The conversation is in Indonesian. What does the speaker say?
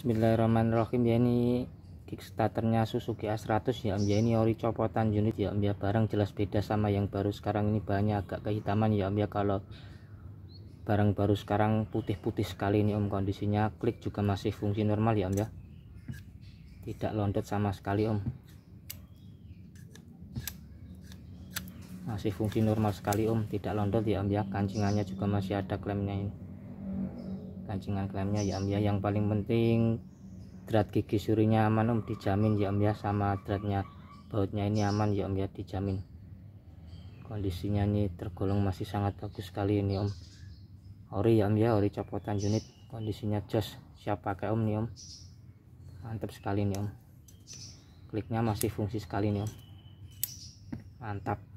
Bismillahirrahmanirrahim ya ini kickstarternya Suzuki A100 ya Om ya ini ori copotan unit ya Om ya barang jelas beda sama yang baru sekarang ini banyak agak kehitaman ya Om ya kalau barang baru sekarang putih-putih sekali ini Om kondisinya klik juga masih fungsi normal ya Om ya tidak lontot sama sekali Om masih fungsi normal sekali Om tidak lontot ya Om ya kancingannya juga masih ada klemnya ini pancingan klaimnya ya Om ya yang paling penting drat gigi surinya aman Om dijamin ya Om ya sama dratnya bautnya ini aman ya Om ya dijamin kondisinya ini tergolong masih sangat bagus sekali ini Om ori ya Om ya ori copotan unit kondisinya jos siap pakai Om nih Om mantap sekali nih Om kliknya masih fungsi sekali nih Om mantap